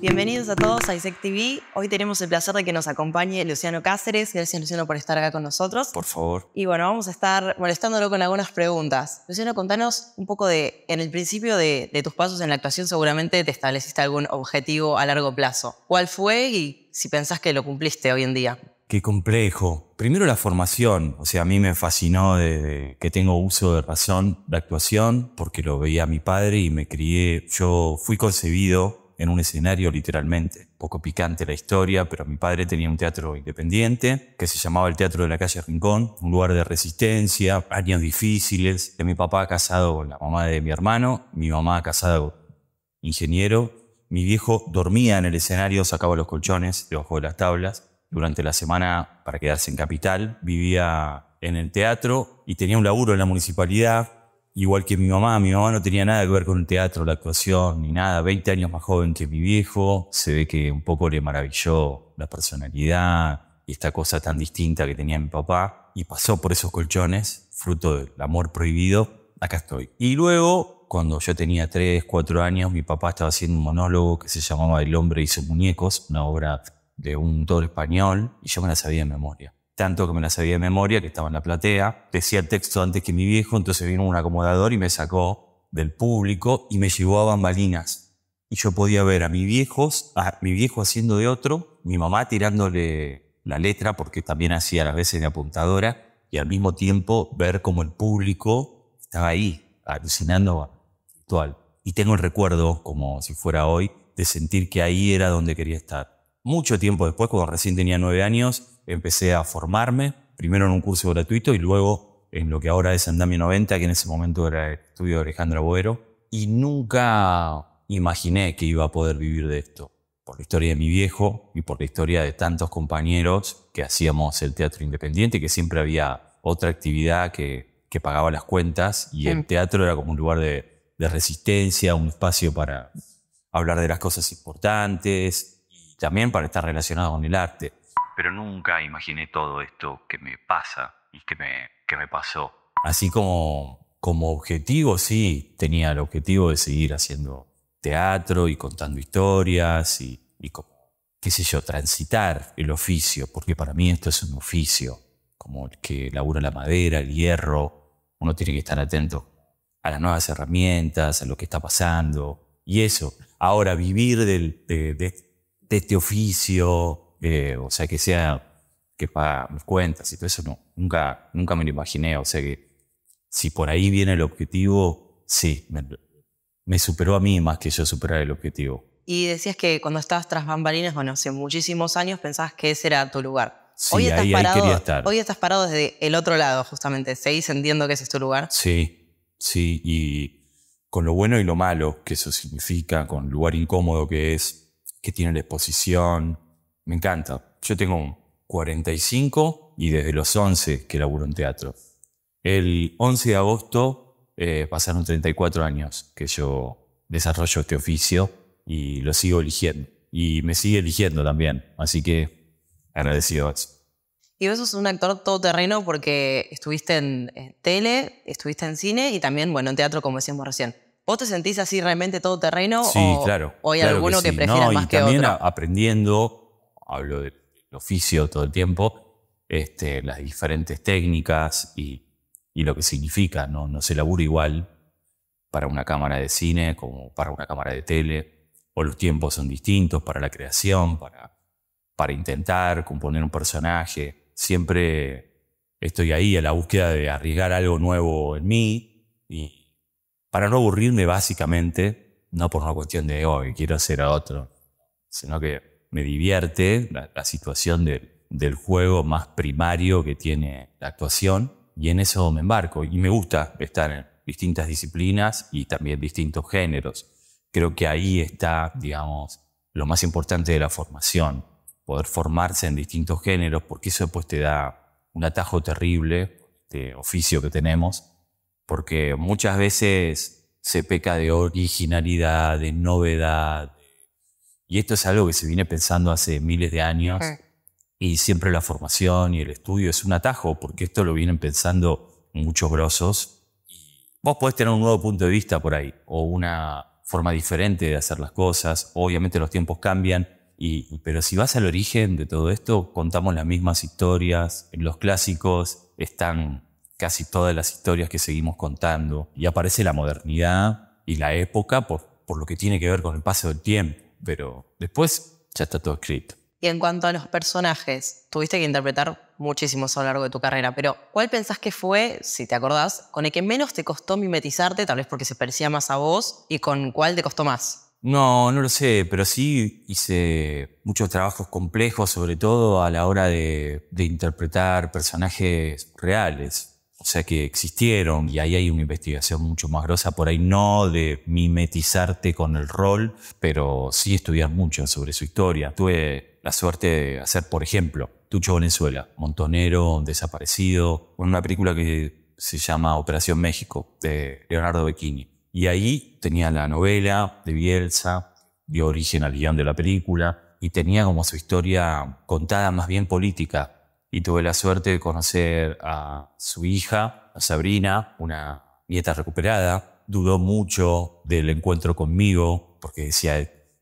Bienvenidos a todos a ISEC TV. Hoy tenemos el placer de que nos acompañe Luciano Cáceres. Gracias, Luciano, por estar acá con nosotros. Por favor. Y bueno, vamos a estar molestándolo con algunas preguntas. Luciano, contanos un poco de, en el principio de, tus pasos en la actuación, seguramente te estableciste algún objetivo a largo plazo. ¿Cuál fue y si pensás que lo cumpliste hoy en día? Qué complejo. Primero la formación, o sea, a mí me fascinó de que tengo uso de razón la actuación, porque lo veía mi padre y me crié, yo fui concebido en un escenario literalmente. Poco picante la historia, pero mi padre tenía un teatro independiente que se llamaba el Teatro de la Calle Rincón, un lugar de resistencia, años difíciles, de mi papá casado con la mamá de mi hermano, mi mamá casado ingeniero, mi viejo dormía en el escenario, sacaba los colchones debajo de las tablas durante la semana para quedarse en capital, vivía en el teatro y tenía un laburo en la municipalidad, igual que mi mamá. Mi mamá no tenía nada que ver con el teatro, la actuación, ni nada. Veinte años más joven que mi viejo. Se ve que un poco le maravilló la personalidad y esta cosa tan distinta que tenía mi papá. Y pasó por esos colchones, fruto del amor prohibido. Acá estoy. Y luego, cuando yo tenía tres, cuatro años, mi papá estaba haciendo un monólogo que se llamaba El hombre y sus muñecos, una obra de un todo español y yo me la sabía de memoria. Tanto que me la sabía de memoria que estaba en la platea, decía el texto antes que mi viejo, entonces vino un acomodador y me sacó del público y me llevó a bambalinas. Y yo podía ver a mi, viejos, a mi viejo haciendo de otro, mi mamá tirándole la letra, porque también hacía las veces de apuntadora, y al mismo tiempo ver cómo el público estaba ahí, alucinando Y tengo el recuerdo, como si fuera hoy, de sentir que ahí era donde quería estar mucho tiempo después, cuando recién tenía nueve años, empecé a formarme, primero en un curso gratuito y luego en lo que ahora es Andamio 90, que en ese momento era el estudio de Alejandra Boero. Y nunca imaginé que iba a poder vivir de esto, por la historia de mi viejo y por la historia de tantos compañeros que hacíamos el teatro independiente, que siempre había otra actividad que, pagaba las cuentas y el mm. teatro era como un lugar de resistencia, un espacio para hablar de las cosas importantes, también para estar relacionado con el arte. Pero nunca imaginé todo esto que me pasa y que me, que me pasó. Así como, como objetivo, sí, tenía el objetivo de seguir haciendo teatro y contando historias y, qué sé yo, transitar el oficio, porque para mí esto es un oficio, como el que labura la madera, el hierro, uno tiene que estar atento a las nuevas herramientas, a lo que está pasando, y eso. Ahora, vivir del, de, de, este oficio, eh, o sea, que sea que paga mis cuentas y todo eso, no, nunca, nunca me lo imaginé, o sea que si por ahí viene el objetivo, sí, me, superó a mí más que yo superar el objetivo. Y decías que cuando estabas tras bambalinas, bueno, hace muchísimos años pensabas que ese era tu lugar. Sí, hoy, estás ahí, parado, estar. hoy estás parado desde el otro lado, justamente. ¿Seguís entiendo que ese es tu lugar? Sí, sí, y con lo bueno y lo malo que eso significa, con el lugar incómodo que es, que tiene la exposición, Me encanta. Yo tengo 45 y desde los 11 que laburo en teatro. El 11 de agosto eh, pasaron 34 años que yo desarrollo este oficio y lo sigo eligiendo. Y me sigue eligiendo también. Así que agradecido eso. Y vos sos un actor todoterreno porque estuviste en tele, estuviste en cine y también, bueno, en teatro, como decíamos recién. ¿Vos te sentís así realmente todo terreno? Sí, claro. ¿O hay alguno que, sí. que más también aprendiendo, hablo del oficio todo el tiempo, este, las diferentes técnicas y, lo que significa. ¿no? se labura igual para una cámara de cine como para una cámara de tele, o los tiempos son distintos para la creación, para, para intentar componer un personaje. Siempre estoy ahí a la búsqueda de arriesgar algo nuevo en mí y para no aburrirme básicamente, no por una cuestión de hoy, oh, quiero hacer a otro, sino que me divierte la, situación del juego más primario que tiene la actuación y en eso me embarco y me gusta estar en distintas disciplinas y también distintos géneros. Creo que ahí está, digamos, lo más importante de la formación, poder formarse en distintos géneros, porque eso pues te da un atajo terrible, de oficio que tenemos, porque muchas veces se peca de originalidad, de novedad, y esto es algo que se viene pensando hace miles de años, y siempre la formación y el estudio es un atajo, porque esto lo vienen pensando muchos grosos, y vos podés tener un nuevo punto de vista por ahí, o una forma diferente de hacer las cosas, obviamente los tiempos cambian, y, pero si vas al origen de todo esto, contamos las mismas historias, los clásicos están casi todas las historias que seguimos contando. Y aparece la modernidad y la época por, lo que tiene que ver con el paso del tiempo. Pero después ya está todo escrito. Y en cuanto a los personajes, tuviste que interpretar muchísimos a lo largo de tu carrera, pero ¿cuál pensás que fue, si te acordás, con el que menos te costó mimetizarte, tal vez porque se parecía más a vos, y con cuál te costó más? No, no lo sé, pero sí hice muchos trabajos complejos, sobre todo a la hora de interpretar personajes reales o sea que existieron y ahí hay una investigación mucho más grosa, por ahí no de mimetizarte con el rol, pero sí estudiar mucho sobre su historia. Tuve la suerte de hacer, por ejemplo, Tucho Venezuela, Montonero, Desaparecido, con una película que se llama Operación México, de Leonardo Becchini. Y ahí tenía la novela de Bielsa, dio origen al guión de la película, y tenía como su historia contada más bien política, y tuve la suerte de conocer a su hija, a Sabrina, una nieta recuperada. Dudó mucho del encuentro conmigo porque decía,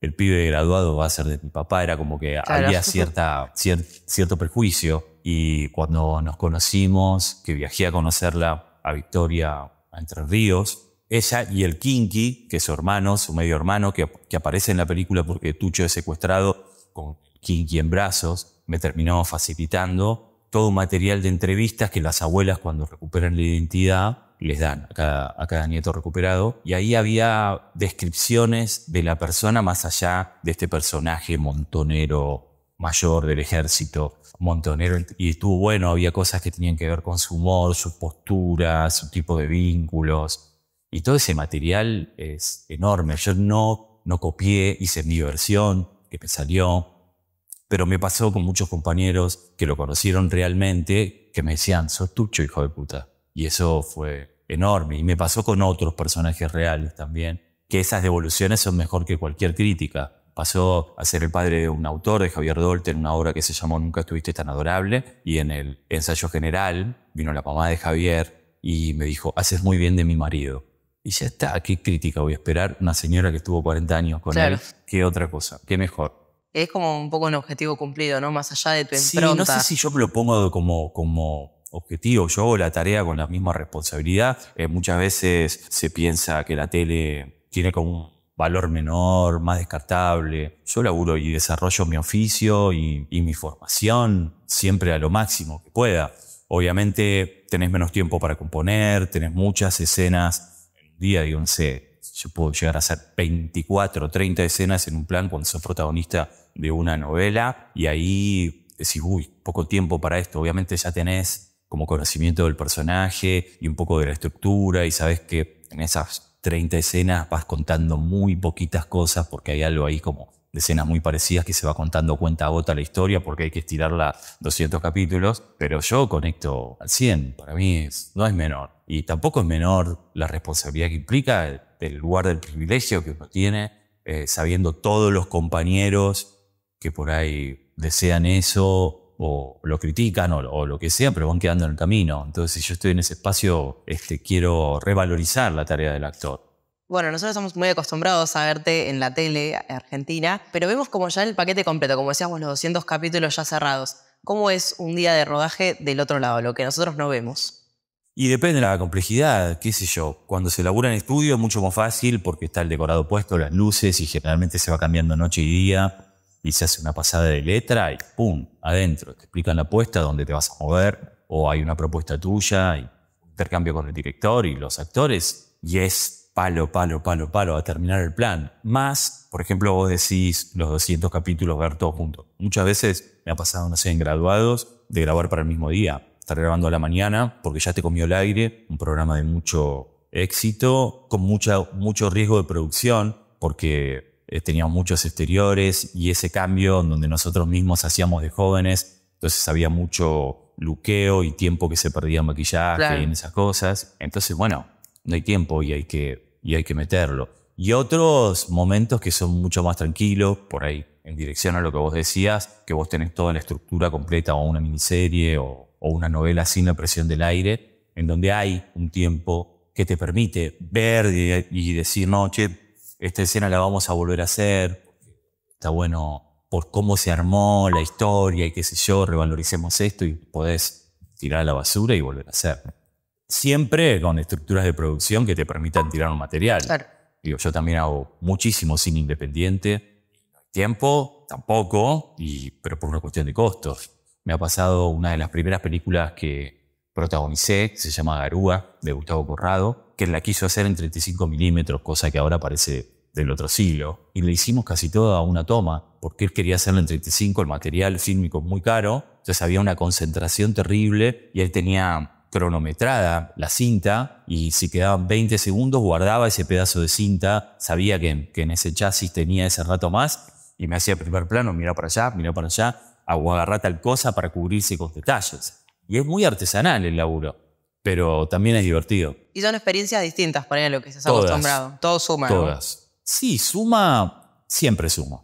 el, pibe graduado va a ser de mi papá, era como que había cierta, cierto perjuicio. Y cuando nos conocimos, que viajé a conocerla a Victoria, a Entre Ríos, ella y el Kinky, que es su hermano, su medio hermano, que, que aparece en la película porque Tucho es secuestrado con Kinky en brazos, me terminó facilitando todo un material de entrevistas que las abuelas cuando recuperan la identidad les dan a cada, nieto recuperado. Y ahí había descripciones de la persona más allá de este personaje montonero mayor del ejército, montonero. Y estuvo bueno, había cosas que tenían que ver con su humor, su postura, su tipo de vínculos. Y todo ese material es enorme. Yo no, no copié, hice mi versión que me salió pero me pasó con muchos compañeros que lo conocieron realmente, que me decían, sos tucho, hijo de puta. Y eso fue enorme. Y me pasó con otros personajes reales también, que esas devoluciones son mejor que cualquier crítica. Pasó a ser el padre de un autor, de Javier Dolte, en una obra que se llamó Nunca estuviste tan adorable. Y en el ensayo general vino la mamá de Javier y me dijo, haces muy bien de mi marido. Y ya está, ¿qué crítica voy a esperar? Una señora que estuvo 40 años con él, ¿qué otra cosa? ¿Qué mejor? es como un poco un objetivo cumplido, ¿no? Más allá de tu Sí, no sé si yo me lo pongo como, como objetivo. Yo hago la tarea con la misma responsabilidad. Eh, muchas veces se piensa que la tele tiene como un valor menor, más descartable. Yo laburo y desarrollo mi oficio y, mi formación siempre a lo máximo que pueda. Obviamente tenés menos tiempo para componer, tenés muchas escenas en un día, y no yo puedo llegar a hacer 24 o 30 escenas en un plan cuando sos protagonista de una novela y ahí decís, uy, poco tiempo para esto. Obviamente ya tenés como conocimiento del personaje y un poco de la estructura y sabes que en esas 30 escenas vas contando muy poquitas cosas porque hay algo ahí como de escenas muy parecidas que se va contando cuenta a gota la historia porque hay que estirarla 200 capítulos, pero yo conecto al 100, para mí no es menor. Y tampoco es menor la responsabilidad que implica eh, el, lugar del privilegio que uno tiene, eh, sabiendo todos los compañeros que por ahí desean eso o lo critican o, lo que sea, pero van quedando en el camino. Entonces, si yo estoy en ese espacio, este, quiero revalorizar la tarea del actor bueno, nosotros estamos muy acostumbrados a verte en la tele argentina, pero vemos como ya el paquete completo, como decíamos, los 200 capítulos ya cerrados. ¿Cómo es un día de rodaje del otro lado, lo que nosotros no vemos? Y depende de la complejidad, qué sé yo. Cuando se labura en estudio es mucho más fácil porque está el decorado puesto, las luces y generalmente se va cambiando noche y día y se hace una pasada de letra y ¡pum! adentro. Te explican la puesta, dónde te vas a mover o hay una propuesta tuya y intercambio con el director y los actores y es palo, palo, palo, palo, a terminar el plan. Más, por ejemplo, vos decís los 200 capítulos ver todo junto. Muchas veces me ha pasado, no sé, en graduados, de grabar para el mismo día. Estar grabando a la mañana porque ya te comió el aire, un programa de mucho éxito, con mucha, mucho riesgo de producción, porque eh, teníamos muchos exteriores y ese cambio donde nosotros mismos hacíamos de jóvenes, entonces había mucho luqueo y tiempo que se perdía en maquillaje y en esas cosas. Entonces, bueno, no hay tiempo y hay que y hay que meterlo. Y otros momentos que son mucho más tranquilos, por ahí, en dirección a lo que vos decías, que vos tenés toda la estructura completa o una miniserie o, una novela sin la presión del aire, en donde hay un tiempo que te permite ver y, y decir, no, che, esta escena la vamos a volver a hacer, está bueno por cómo se armó la historia y qué sé yo, revaloricemos esto y podés tirar a la basura y volver a hacer siempre con estructuras de producción que te permitan tirar un material. yo también hago muchísimo cine independiente. Tiempo, tampoco, pero por una cuestión de costos. Me ha pasado una de las primeras películas que protagonicé, que se llama Garúa, de Gustavo Corrado, que la quiso hacer en 35 milímetros, cosa que ahora parece del otro siglo. Y le hicimos casi toda una toma, porque él quería hacerlo en 35, el material fílmico es muy caro, entonces había una concentración terrible y él tenía cronometrada la cinta y si quedaban 20 segundos guardaba ese pedazo de cinta, sabía que, en ese chasis tenía ese rato más y me hacía primer plano, miró para allá, miró para allá, o tal cosa para cubrirse con detalles. Y es muy artesanal el laburo, pero también es divertido. Y son experiencias distintas para a lo que se ha acostumbrado. Todo suma. Todas. Sí, suma, siempre suma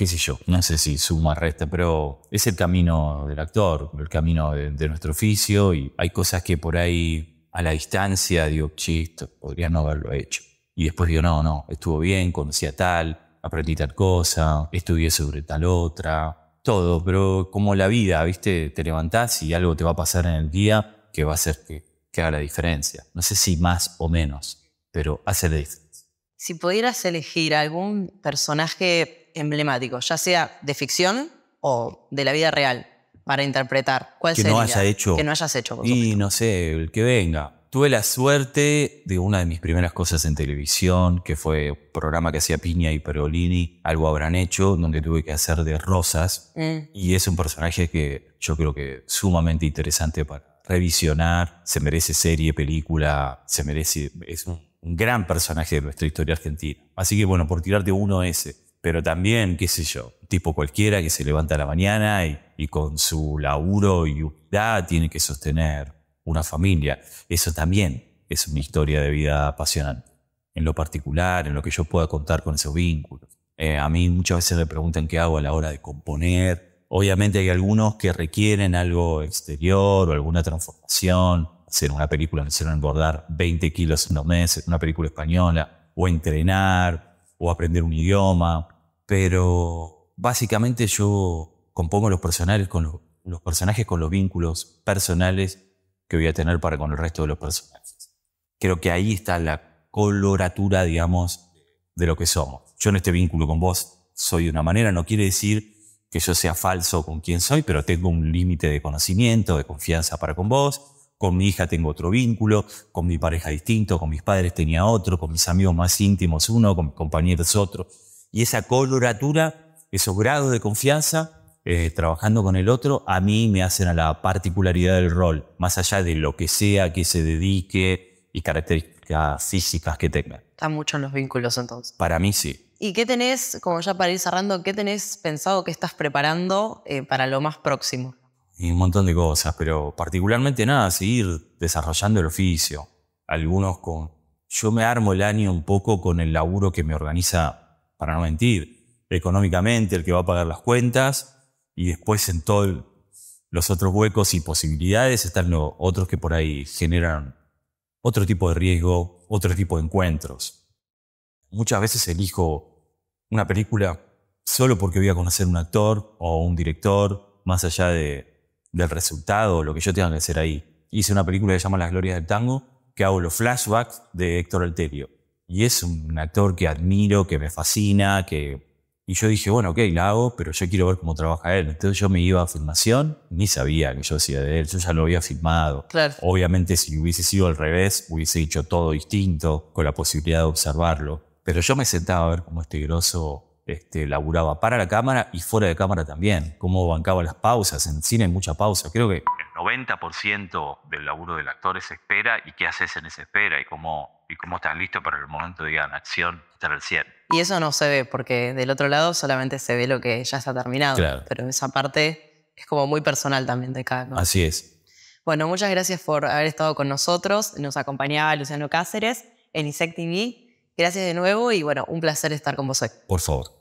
qué sé yo, no sé si suma, resta, pero es el camino del actor, el camino de, nuestro oficio y hay cosas que por ahí a la distancia digo, chiste, podría no haberlo hecho. Y después digo, no, no, estuvo bien, conocí a tal, aprendí tal cosa, estudié sobre tal otra, todo, pero como la vida, ¿viste? Te levantás y algo te va a pasar en el día que va a hacer que, que haga la diferencia. No sé si más o menos, pero hace la diferencia. Si pudieras elegir algún personaje emblemático, ya sea de ficción o de la vida real, para interpretar? ¿Cuál que sería? no haya hecho. Que no hayas hecho. y no sé, el que venga. Tuve la suerte de una de mis primeras cosas en televisión, que fue un programa que hacía Piña y Perolini, algo habrán hecho, donde tuve que hacer de rosas. Mm. Y es un personaje que yo creo que sumamente interesante para revisionar, se merece serie, película, se merece, es un gran personaje de nuestra historia argentina. Así que bueno, por tirarte uno ese pero también, qué sé yo, tipo cualquiera que se levanta a la mañana y, con su laburo y humildad tiene que sostener una familia. Eso también es una historia de vida apasionante, en lo particular, en lo que yo pueda contar con esos vínculos. Eh, a mí muchas veces me preguntan qué hago a la hora de componer. Obviamente hay algunos que requieren algo exterior o alguna transformación, hacer una película, me hicieron engordar 20 kilos en dos meses, una película española, o entrenar, o aprender un idioma, pero básicamente yo compongo los personajes con los, personajes con los vínculos personales que voy a tener para con el resto de los personajes. Creo que ahí está la coloratura, digamos, de lo que somos. Yo en este vínculo con vos soy de una manera, no quiere decir que yo sea falso con quien soy, pero tengo un límite de conocimiento, de confianza para con vos, con mi hija tengo otro vínculo, con mi pareja distinto, con mis padres tenía otro, con mis amigos más íntimos uno, con mis compañeros otro. Y esa coloratura, esos grados de confianza, eh, trabajando con el otro, a mí me hacen a la particularidad del rol, más allá de lo que sea, que se dedique y características físicas que tenga. Están mucho en los vínculos entonces. Para mí sí. ¿Y qué tenés, como ya para ir cerrando, qué tenés pensado que estás preparando eh, para lo más próximo? y un montón de cosas, pero particularmente nada, seguir desarrollando el oficio. Algunos con... Yo me armo el año un poco con el laburo que me organiza, para no mentir, económicamente, el que va a pagar las cuentas, y después en todos los otros huecos y posibilidades están los otros que por ahí generan otro tipo de riesgo, otro tipo de encuentros. Muchas veces elijo una película solo porque voy a conocer un actor o un director, más allá de del resultado, lo que yo tenga que hacer ahí. Hice una película que se llama Las Glorias del Tango, que hago los flashbacks de Héctor Alterio. Y es un actor que admiro, que me fascina, que... Y yo dije, bueno, ok, la hago, pero yo quiero ver cómo trabaja él. Entonces yo me iba a filmación, ni sabía que yo hacía de él, yo ya lo había filmado. Claro. Obviamente si hubiese sido al revés, hubiese hecho todo distinto, con la posibilidad de observarlo. Pero yo me sentaba a ver cómo este grosso este, laburaba para la cámara y fuera de cámara también, cómo bancaba las pausas, en cine hay mucha pausa, creo que... El 90% del laburo del actor es espera y qué haces en esa espera y cómo, y cómo estás listo para el momento de en acción, estar al 100. Y eso no se ve, porque del otro lado solamente se ve lo que ya está terminado, pero esa parte es como muy personal también de cada uno Así es. Bueno, muchas gracias por haber estado con nosotros, nos acompañaba Luciano Cáceres en ISEC TV. Gracias de nuevo y bueno, un placer estar con vos Por favor.